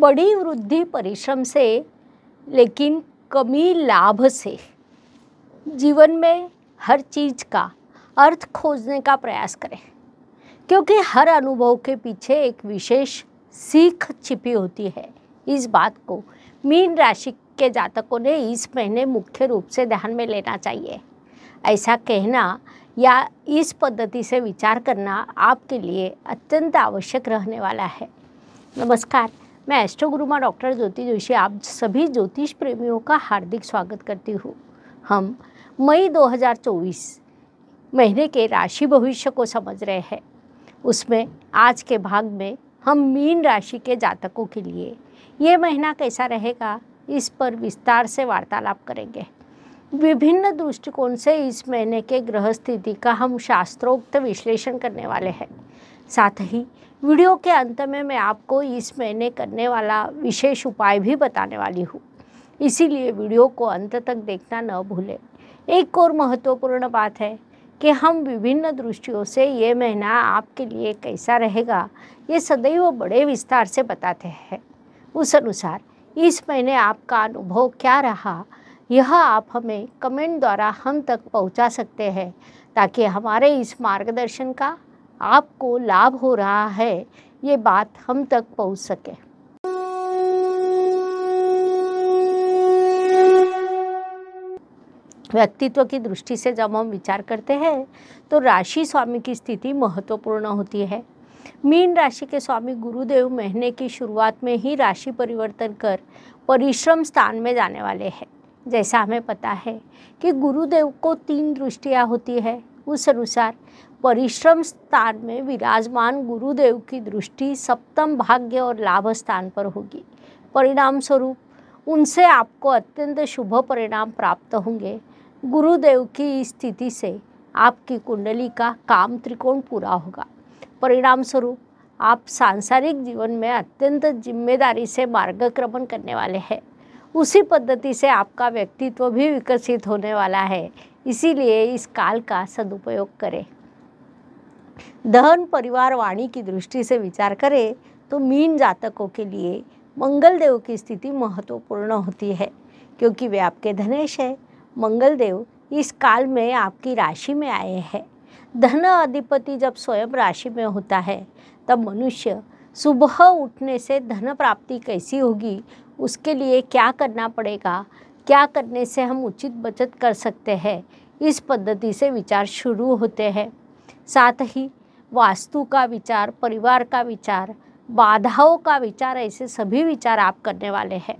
बड़ी वृद्धि परिश्रम से लेकिन कमी लाभ से जीवन में हर चीज़ का अर्थ खोजने का प्रयास करें क्योंकि हर अनुभव के पीछे एक विशेष सीख छिपी होती है इस बात को मीन राशि के जातकों ने इस महीने मुख्य रूप से ध्यान में लेना चाहिए ऐसा कहना या इस पद्धति से विचार करना आपके लिए अत्यंत आवश्यक रहने वाला है नमस्कार मैं एस्ट्रोगुरुमा डॉक्टर ज्योति जोशी आप सभी ज्योतिष प्रेमियों का हार्दिक स्वागत करती हूँ हम मई 2024 महीने के राशि भविष्य को समझ रहे हैं उसमें आज के भाग में हम मीन राशि के जातकों के लिए ये महीना कैसा रहेगा इस पर विस्तार से वार्तालाप करेंगे विभिन्न दृष्टिकोण से इस महीने के ग्रह स्थिति का हम शास्त्रोक्त विश्लेषण करने वाले हैं साथ ही वीडियो के अंत में मैं आपको इस महीने करने वाला विशेष उपाय भी बताने वाली हूँ इसीलिए वीडियो को अंत तक देखना न भूलें एक और महत्वपूर्ण बात है कि हम विभिन्न दृष्टियों से ये महीना आपके लिए कैसा रहेगा ये सदैव बड़े विस्तार से बताते हैं उस अनुसार इस महीने आपका अनुभव क्या रहा यह आप हमें कमेंट द्वारा हम तक पहुंचा सकते हैं ताकि हमारे इस मार्गदर्शन का आपको लाभ हो रहा है ये बात हम तक पहुंच सके व्यक्तित्व की दृष्टि से जब हम विचार करते हैं तो राशि स्वामी की स्थिति महत्वपूर्ण होती है मीन राशि के स्वामी गुरुदेव महीने की शुरुआत में ही राशि परिवर्तन कर परिश्रम स्थान में जाने वाले हैं जैसा हमें पता है कि गुरुदेव को तीन दृष्टियाँ होती है उस अनुसार परिश्रम स्थान में विराजमान गुरुदेव की दृष्टि सप्तम भाग्य और लाभ स्थान पर होगी परिणाम स्वरूप उनसे आपको अत्यंत शुभ परिणाम प्राप्त होंगे गुरुदेव की स्थिति से आपकी कुंडली का काम त्रिकोण पूरा होगा परिणाम स्वरूप आप सांसारिक जीवन में अत्यंत जिम्मेदारी से मार्गक्रमण करने वाले हैं उसी पद्धति से आपका व्यक्तित्व भी विकसित होने वाला है इसीलिए इस काल का सदुपयोग करें धन परिवार वाणी की दृष्टि से विचार करें तो मीन जातकों के लिए मंगल देव की स्थिति महत्वपूर्ण होती है क्योंकि वे आपके धनेश है मंगल देव इस काल में आपकी राशि में आए हैं धन अधिपति जब स्वयं राशि में होता है तब मनुष्य सुबह उठने से धन प्राप्ति कैसी होगी उसके लिए क्या करना पड़ेगा क्या करने से हम उचित बचत कर सकते हैं इस पद्धति से विचार शुरू होते हैं साथ ही वास्तु का विचार परिवार का विचार बाधाओं का विचार ऐसे सभी विचार आप करने वाले हैं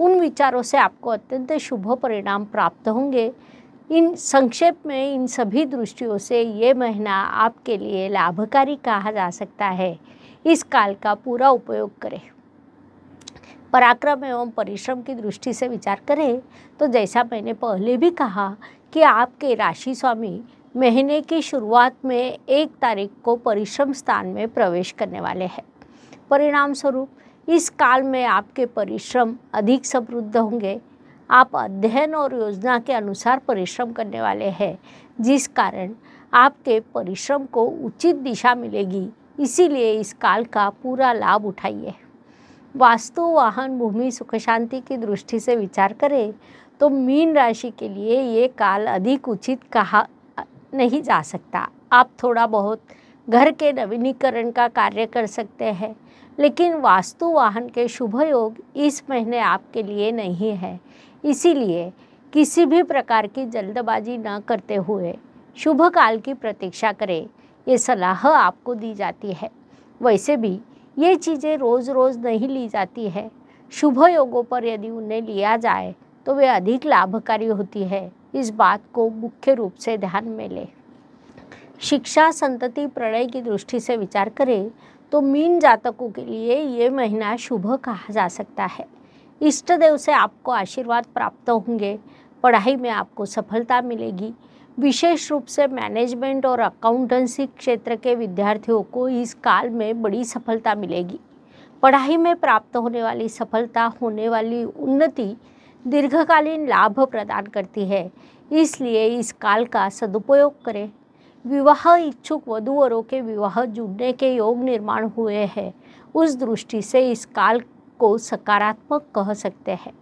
उन विचारों से आपको अत्यंत शुभ परिणाम प्राप्त होंगे इन संक्षेप में इन सभी दृष्टियों से ये महीना आपके लिए लाभकारी कहा जा सकता है इस काल का पूरा उपयोग करें पराक्रम एवं परिश्रम की दृष्टि से विचार करें तो जैसा मैंने पहले भी कहा कि आपके राशि स्वामी महीने की शुरुआत में एक तारीख को परिश्रम स्थान में प्रवेश करने वाले हैं परिणाम स्वरूप इस काल में आपके परिश्रम अधिक समृद्ध होंगे आप अध्ययन और योजना के अनुसार परिश्रम करने वाले हैं जिस कारण आपके परिश्रम को उचित दिशा मिलेगी इसीलिए इस काल का पूरा लाभ उठाइए वास्तु वाहन भूमि सुख शांति की दृष्टि से विचार करें तो मीन राशि के लिए ये काल अधिक उचित कहा नहीं जा सकता आप थोड़ा बहुत घर के नवीनीकरण का कार्य कर सकते हैं लेकिन वास्तु वाहन के शुभ योग इस महीने आपके लिए नहीं है इसीलिए किसी भी प्रकार की जल्दबाजी न करते हुए शुभ काल की प्रतीक्षा करें ये सलाह आपको दी जाती है वैसे भी ये चीज़ें रोज़ रोज़ नहीं ली जाती है शुभ योगों पर यदि उन्हें लिया जाए तो वे अधिक लाभकारी होती है इस बात को मुख्य रूप से ध्यान में ले शिक्षा संतति प्रणय की दृष्टि से विचार करें तो मीन जातकों के लिए ये महीना शुभ कहा जा सकता है इष्ट देव से आपको आशीर्वाद प्राप्त होंगे पढ़ाई में आपको सफलता मिलेगी विशेष रूप से मैनेजमेंट और अकाउंटेंसी क्षेत्र के विद्यार्थियों को इस काल में बड़ी सफलता मिलेगी पढ़ाई में प्राप्त होने वाली सफलता होने वाली उन्नति दीर्घकालीन लाभ प्रदान करती है इसलिए इस काल का सदुपयोग करें विवाह इच्छुक वधुवरों के विवाह जुड़ने के योग निर्माण हुए हैं उस दृष्टि से इस काल को सकारात्मक कह सकते हैं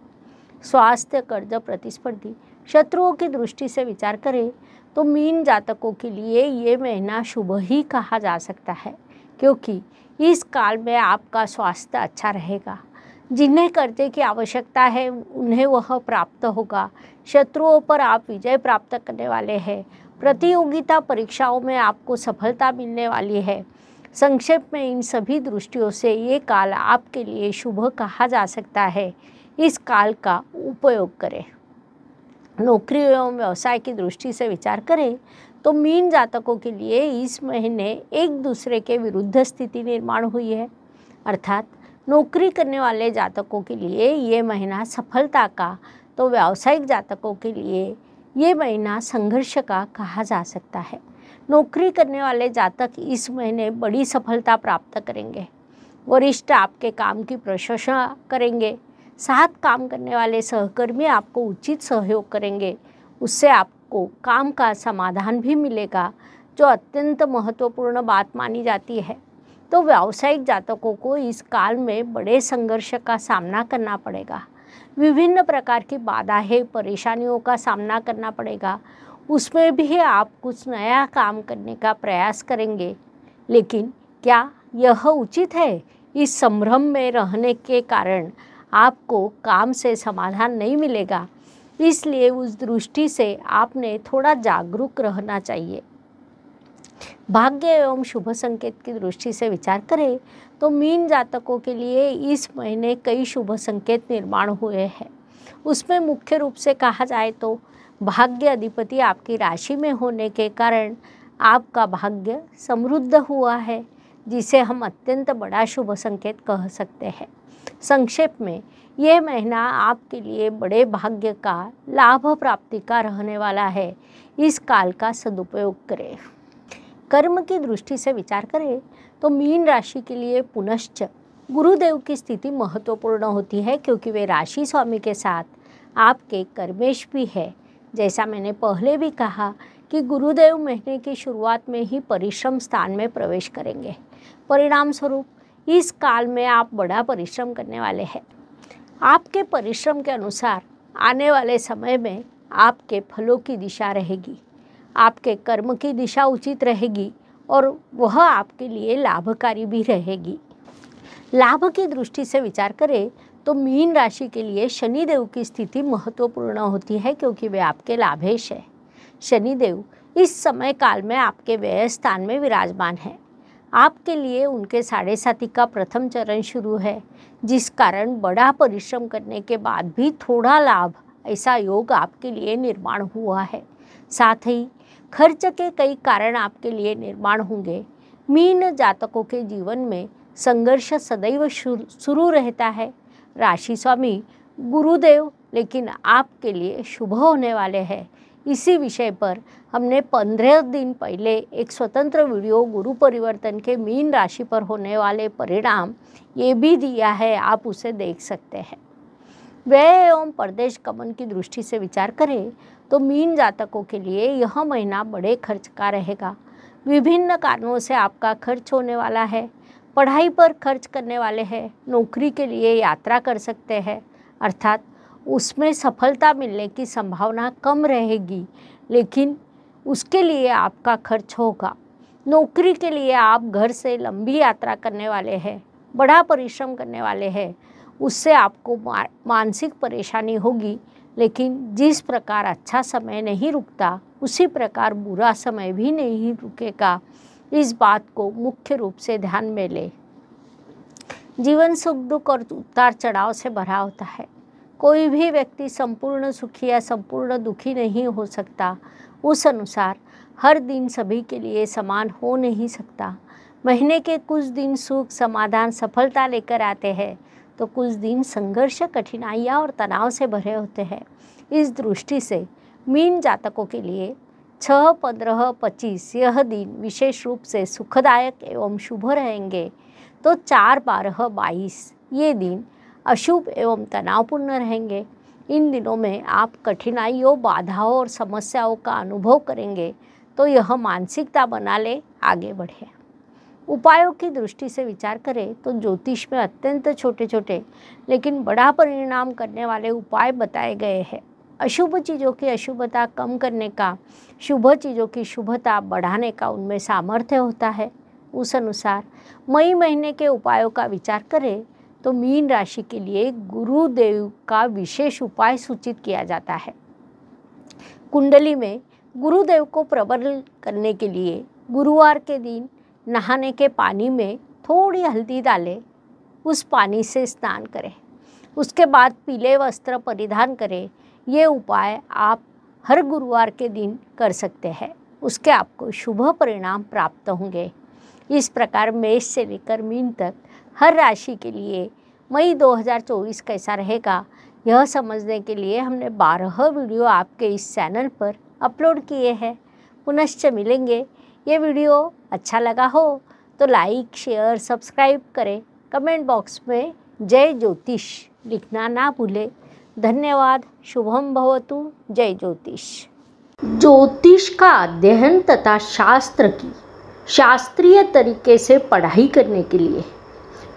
स्वास्थ्य कर्ज प्रतिस्पर्धी शत्रुओं की दृष्टि से विचार करें तो मीन जातकों के लिए ये महीना शुभ ही कहा जा सकता है क्योंकि इस काल में आपका स्वास्थ्य अच्छा रहेगा जिन्हें कर्जे की आवश्यकता है उन्हें वह प्राप्त होगा शत्रुओं पर आप विजय प्राप्त करने वाले हैं प्रतियोगिता परीक्षाओं में आपको सफलता मिलने वाली है संक्षेप में इन सभी दृष्टियों से ये काल आपके लिए शुभ कहा जा सकता है इस काल का उपयोग करें नौकरी एवं व्यवसाय की दृष्टि से विचार करें तो मीन जातकों के लिए इस महीने एक दूसरे के विरुद्ध स्थिति निर्माण हुई है अर्थात नौकरी करने वाले जातकों के लिए ये महीना सफलता का तो व्यावसायिक जातकों के लिए ये महीना संघर्ष का कहा जा सकता है नौकरी करने वाले जातक इस महीने बड़ी सफलता प्राप्त करेंगे वरिष्ठ आपके काम की प्रशंसा करेंगे साथ काम करने वाले सहकर्मी आपको उचित सहयोग करेंगे उससे आपको काम का समाधान भी मिलेगा जो अत्यंत महत्वपूर्ण बात मानी जाती है तो व्यावसायिक जातकों को इस काल में बड़े संघर्ष का सामना करना पड़ेगा विभिन्न प्रकार की बाधाएं परेशानियों का सामना करना पड़ेगा उसमें भी आप कुछ नया काम करने का प्रयास करेंगे लेकिन क्या यह उचित है इस संभ्रम में रहने के कारण आपको काम से समाधान नहीं मिलेगा इसलिए उस दृष्टि से आपने थोड़ा जागरूक रहना चाहिए भाग्य एवं शुभ संकेत की दृष्टि से विचार करें तो मीन जातकों के लिए इस महीने कई शुभ संकेत निर्माण हुए हैं उसमें मुख्य रूप से कहा जाए तो भाग्य अधिपति आपकी राशि में होने के कारण आपका भाग्य समृद्ध हुआ है जिसे हम अत्यंत बड़ा शुभ संकेत कह सकते हैं संक्षेप में यह महीना आपके लिए बड़े भाग्य का लाभ प्राप्ति का रहने वाला है इस काल का सदुपयोग करें कर्म की दृष्टि से विचार करें तो मीन राशि के लिए पुनश्च गुरुदेव की स्थिति महत्वपूर्ण होती है क्योंकि वे राशि स्वामी के साथ आपके कर्मेश भी है जैसा मैंने पहले भी कहा कि गुरुदेव महीने की शुरुआत में ही परिश्रम स्थान में प्रवेश करेंगे परिणाम स्वरूप इस काल में आप बड़ा परिश्रम करने वाले हैं आपके परिश्रम के अनुसार आने वाले समय में आपके फलों की दिशा रहेगी आपके कर्म की दिशा उचित रहेगी और वह आपके लिए लाभकारी भी रहेगी लाभ की दृष्टि से विचार करें तो मीन राशि के लिए शनिदेव की स्थिति महत्वपूर्ण होती है क्योंकि वे आपके लाभेश है शनिदेव इस समय काल में आपके व्यय स्थान में विराजमान है आपके लिए उनके साढ़े साथी का प्रथम चरण शुरू है जिस कारण बड़ा परिश्रम करने के बाद भी थोड़ा लाभ ऐसा योग आपके लिए निर्माण हुआ है साथ ही खर्च के कई कारण आपके लिए निर्माण होंगे मीन जातकों के जीवन में संघर्ष सदैव शुरू रहता है राशि स्वामी गुरुदेव लेकिन आपके लिए शुभ होने वाले हैं इसी विषय पर हमने पंद्रह दिन पहले एक स्वतंत्र वीडियो गुरु परिवर्तन के मीन राशि पर होने वाले परिणाम ये भी दिया है आप उसे देख सकते हैं व्यय एवं प्रदेश कमन की दृष्टि से विचार करें तो मीन जातकों के लिए यह महीना बड़े खर्च का रहेगा विभिन्न कारणों से आपका खर्च होने वाला है पढ़ाई पर खर्च करने वाले हैं नौकरी के लिए यात्रा कर सकते हैं अर्थात उसमें सफलता मिलने की संभावना कम रहेगी लेकिन उसके लिए आपका खर्च होगा नौकरी के लिए आप घर से लंबी यात्रा करने वाले हैं बड़ा परिश्रम करने वाले हैं उससे आपको मानसिक परेशानी होगी लेकिन जिस प्रकार अच्छा समय नहीं रुकता उसी प्रकार बुरा समय भी नहीं रुकेगा इस बात को मुख्य रूप से ध्यान में ले जीवन सुख दुख और उतार चढ़ाव से भरा होता है कोई भी व्यक्ति संपूर्ण सुखी या संपूर्ण दुखी नहीं हो सकता उस अनुसार हर दिन सभी के लिए समान हो नहीं सकता महीने के कुछ दिन सुख समाधान सफलता लेकर आते हैं तो कुछ दिन संघर्ष कठिनाइयाँ और तनाव से भरे होते हैं इस दृष्टि से मीन जातकों के लिए छः पंद्रह पच्चीस यह दिन विशेष रूप से सुखदायक एवं शुभ रहेंगे तो चार बारह बाईस ये दिन अशुभ एवं तनावपूर्ण रहेंगे इन दिनों में आप कठिनाइयों बाधाओं और समस्याओं का अनुभव करेंगे तो यह मानसिकता बना ले आगे बढ़े उपायों की दृष्टि से विचार करें तो ज्योतिष में अत्यंत छोटे छोटे लेकिन बड़ा परिणाम करने वाले उपाय बताए गए हैं अशुभ चीज़ों की अशुभता कम करने का शुभ चीज़ों की शुभता बढ़ाने का उनमें सामर्थ्य होता है उस अनुसार मई महीने के उपायों का विचार करें तो मीन राशि के लिए गुरुदेव का विशेष उपाय सूचित किया जाता है कुंडली में गुरुदेव को प्रबल करने के लिए गुरुवार के दिन नहाने के पानी में थोड़ी हल्दी डालें उस पानी से स्नान करें उसके बाद पीले वस्त्र परिधान करें ये उपाय आप हर गुरुवार के दिन कर सकते हैं उसके आपको शुभ परिणाम प्राप्त होंगे इस प्रकार मेष से लेकर मीन तक हर राशि के लिए मई 2024 कैसा रहेगा यह समझने के लिए हमने बारह वीडियो आपके इस चैनल पर अपलोड किए हैं पुनश्च मिलेंगे ये वीडियो अच्छा लगा हो तो लाइक शेयर सब्सक्राइब करें कमेंट बॉक्स में जय ज्योतिष लिखना ना भूले धन्यवाद शुभम भवतु जय ज्योतिष ज्योतिष का अध्ययन तथा शास्त्र की शास्त्रीय तरीके से पढ़ाई करने के लिए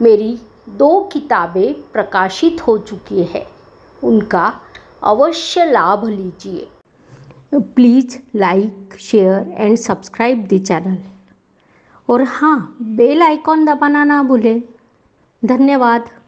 मेरी दो किताबें प्रकाशित हो चुकी है उनका अवश्य लाभ लीजिए please like share and subscribe the channel और हाँ बेल आइकॉन दबाना ना भूलें धन्यवाद